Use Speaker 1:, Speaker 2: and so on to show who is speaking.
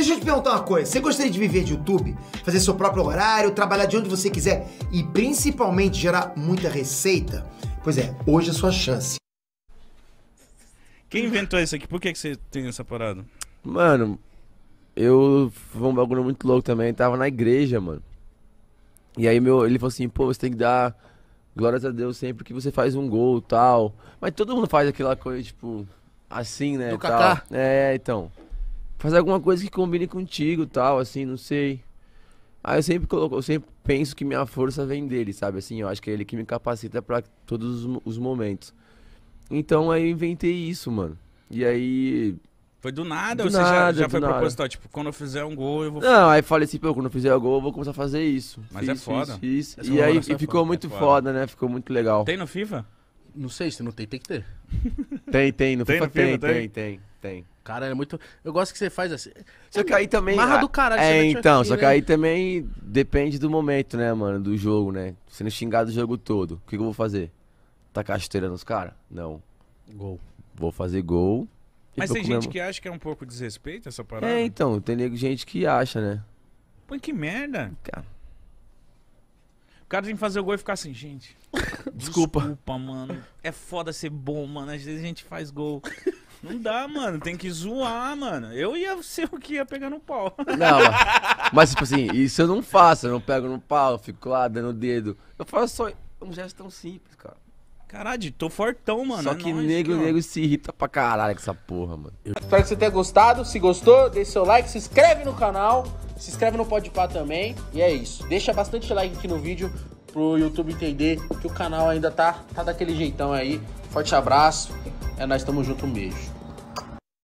Speaker 1: Deixa eu te perguntar uma coisa. Você gostaria de viver de YouTube? Fazer seu próprio horário, trabalhar de onde você quiser e principalmente gerar muita receita? Pois é, hoje é a sua chance. Quem inventou isso aqui? Por que, que você tem essa parada? Mano, eu. Foi um bagulho muito louco também. Tava na igreja, mano. E aí meu, ele falou assim: pô, você tem que dar glórias a Deus sempre que você faz um gol tal. Mas todo mundo faz aquela coisa, tipo, assim, né? Do tal. É, então. Faz alguma coisa que combine contigo tal, assim, não sei. Aí eu sempre coloco, eu sempre penso que minha força vem dele, sabe? Assim, eu acho que é ele que me capacita para todos os, os, momentos. Então aí eu inventei isso, mano. E aí. Foi do nada, do ou nada, já, já foi proposital? Tipo, quando eu fizer um gol, eu vou. Não, aí falei assim, pô, quando eu fizer o um gol, eu vou começar a fazer isso. Mas fiz, é foda. Fiz, fiz. É e aí e ficou muito é foda. foda, né? Ficou muito legal. Tem no FIFA? Não sei, se não tem, tem que ter. Tem, tem, no tem, FIFA, no FIFA tem, tem, tem, tem, tem. Cara, é muito. Eu gosto que você faz assim. Só que aí também. Marra do caralho, É, então, aqui, só que né? aí também depende do momento, né, mano? Do jogo, né? Sendo é xingado o jogo todo. O que, que eu vou fazer? Tacar tá chuteira nos caras? Não. Gol. Vou fazer gol. Mas tem gente que acha que é um pouco desrespeito essa parada. É, então, tem gente que acha, né? Pô, que merda. Cara. Então. O cara tem que fazer o gol e ficar assim, gente. Desculpa. Desculpa, mano. É foda ser bom, mano. Às vezes a gente faz gol. Não dá, mano. Tem que zoar, mano. Eu ia ser o que ia pegar no pau. Não, mas, tipo assim, isso eu não faço. Eu não pego no pau, fico lá dando o dedo. Eu faço só um gesto tão simples, cara. Caralho, tô fortão, mano. Só é que nóis, nego, se irrita pra caralho com essa porra, mano. Espero que você tenha gostado. Se gostou, deixa seu like, se inscreve no canal, se inscreve no Podpah também. E é isso. Deixa bastante like aqui no vídeo pro YouTube entender que o canal ainda tá, tá daquele jeitão aí. Forte abraço. É nós estamos junto mesmo.